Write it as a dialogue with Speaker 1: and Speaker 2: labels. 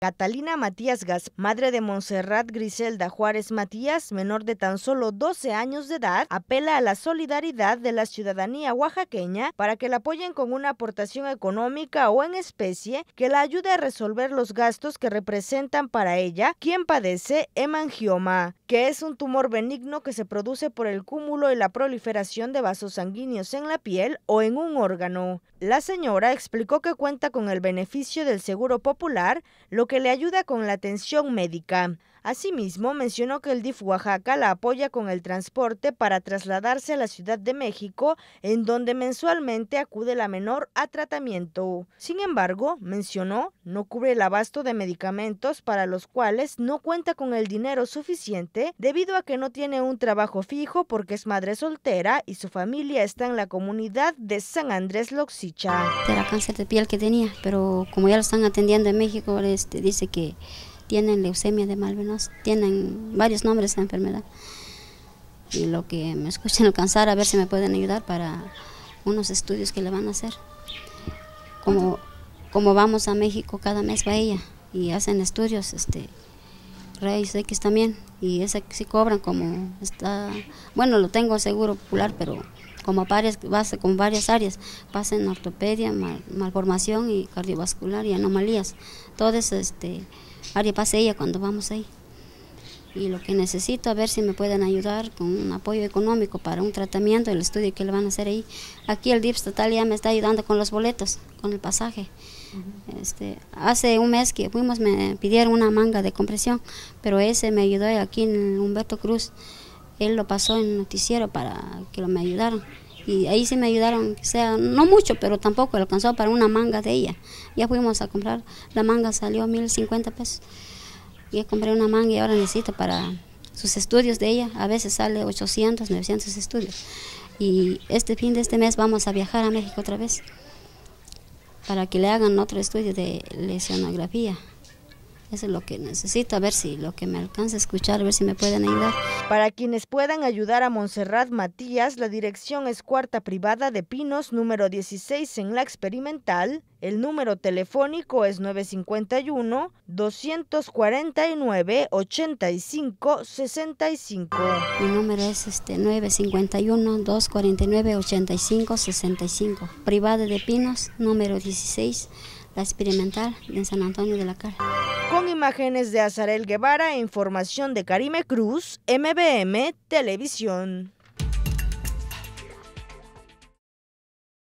Speaker 1: Catalina Matías Gas, madre de Montserrat Griselda Juárez Matías, menor de tan solo 12 años de edad, apela a la solidaridad de la ciudadanía oaxaqueña para que la apoyen con una aportación económica o en especie que la ayude a resolver los gastos que representan para ella quien padece hemangioma, que es un tumor benigno que se produce por el cúmulo y la proliferación de vasos sanguíneos en la piel o en un órgano. La señora explicó que cuenta con el beneficio del Seguro Popular, lo que le ayuda con la atención médica. Asimismo, mencionó que el DIF Oaxaca la apoya con el transporte para trasladarse a la Ciudad de México, en donde mensualmente acude la menor a tratamiento. Sin embargo, mencionó, no cubre el abasto de medicamentos para los cuales no cuenta con el dinero suficiente debido a que no tiene un trabajo fijo porque es madre soltera y su familia está en la comunidad de San Andrés Loxi. Era
Speaker 2: cáncer de piel que tenía, pero como ya lo están atendiendo en México, este, dice que tienen leucemia de malvinas, tienen varios nombres de enfermedad. Y lo que me escuchen alcanzar, a ver si me pueden ayudar para unos estudios que le van a hacer. Como, como vamos a México cada mes va ella y hacen estudios, este, rayos X también, y esa sí cobran como está, bueno, lo tengo seguro popular, pero como, varias, con varias áreas, pasa en ortopedia, malformación y cardiovascular y anomalías. todo este, área pasa cuando vamos ahí. Y lo que necesito, a ver si me pueden ayudar con un apoyo económico para un tratamiento, el estudio que le van a hacer ahí. Aquí el DIP total ya me está ayudando con los boletos, con el pasaje. este, hace un mes que fuimos, me pidieron una manga de compresión, pero ese me ayudó aquí en Humberto Cruz él lo pasó en el noticiero para que lo me ayudaran. Y ahí sí me ayudaron, sea, no mucho, pero tampoco alcanzó para una manga de ella. Ya fuimos a comprar, la manga salió a 1050 pesos. Ya compré una manga y ahora necesito para sus estudios de ella. A veces sale 800, 900 estudios. Y este fin de este mes vamos a viajar a México otra vez para que le hagan otro estudio de
Speaker 1: lesionografía. Eso es lo que necesito, a ver si lo que me alcanza a escuchar, a ver si me pueden ayudar. Para quienes puedan ayudar a Montserrat Matías, la dirección es Cuarta Privada de Pinos, número 16 en la experimental. El número telefónico es 951-249-8565. Mi número es este 951-249-8565,
Speaker 2: Privada de Pinos, número 16 experimental
Speaker 1: en San Antonio de la Cara. Con imágenes de Azarel Guevara e información de Karime Cruz, MBM Televisión.